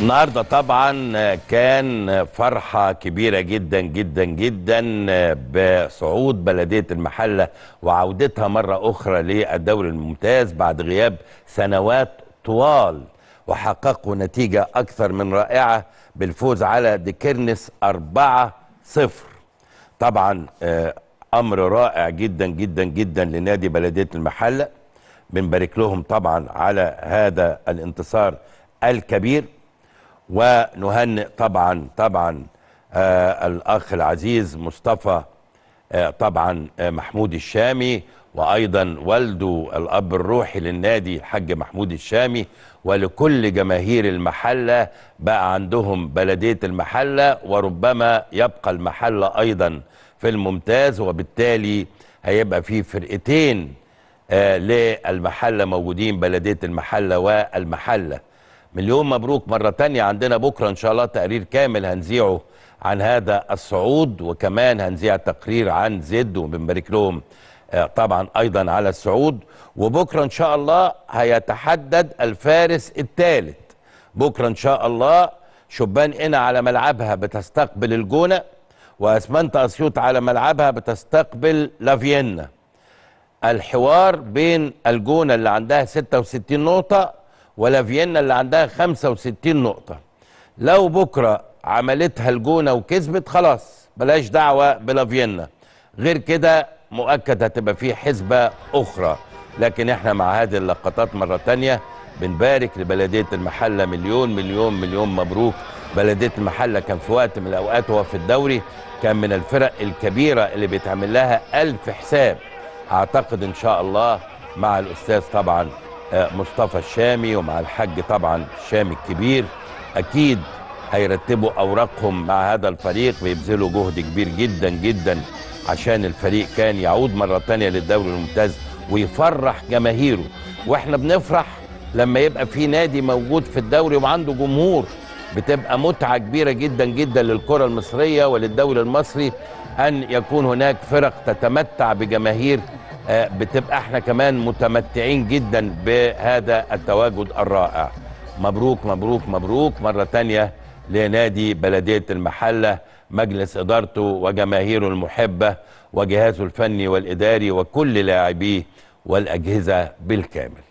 النهارده طبعا كان فرحه كبيره جدا جدا جدا بصعود بلديه المحله وعودتها مره اخرى للدوري الممتاز بعد غياب سنوات طوال وحققوا نتيجه اكثر من رائعه بالفوز على ديكيرنس 4 0 طبعا آه، امر رائع جدا جدا جدا لنادي بلديه المحله بنبارك لهم طبعا على هذا الانتصار الكبير ونهنئ طبعا طبعا آه الأخ العزيز مصطفى آه طبعا آه محمود الشامي وأيضا والده الأب الروحي للنادي الحاج محمود الشامي ولكل جماهير المحلة بقى عندهم بلدية المحلة وربما يبقى المحلة أيضا في الممتاز وبالتالي هيبقى في فرقتين آه، للمحلة موجودين بلدية المحلة والمحلة مليون مبروك مرة تانية عندنا بكرة إن شاء الله تقرير كامل هنذيعه عن هذا الصعود وكمان هنذيع تقرير عن زد وبنبارك لهم آه، طبعا أيضا على الصعود وبكرة إن شاء الله هيتحدد الفارس الثالث بكرة إن شاء الله شبان قنا على ملعبها بتستقبل الجونة وأسمنت أسيوط على ملعبها بتستقبل لافيينا الحوار بين الجونة اللي عندها 66 نقطة ولا فيينا اللي عندها 65 نقطه لو بكره عملتها الجونه وكسبت خلاص بلاش دعوه بلا فيينا غير كده مؤكد هتبقى في حسبه اخرى لكن احنا مع هذه اللقطات مره ثانيه بنبارك لبلديه المحله مليون مليون مليون مبروك بلديه المحله كان في وقت من الاوقات وهو في الدوري كان من الفرق الكبيره اللي بيتعمل لها ألف حساب اعتقد ان شاء الله مع الاستاذ طبعا مصطفى الشامي ومع الحاج طبعا الشامي الكبير اكيد هيرتبوا اوراقهم مع هذا الفريق ويبذلوا جهد كبير جدا جدا عشان الفريق كان يعود مره ثانيه للدوري الممتاز ويفرح جماهيره واحنا بنفرح لما يبقى في نادي موجود في الدوري وعنده جمهور بتبقى متعه كبيره جدا جدا للكره المصريه وللدوري المصري ان يكون هناك فرق تتمتع بجماهير آه، بتبقى احنا كمان متمتعين جدا بهذا التواجد الرائع مبروك مبروك مبروك مرة تانية لنادي بلدية المحلة مجلس إدارته وجماهيره المحبة وجهازه الفني والإداري وكل لاعبيه والأجهزة بالكامل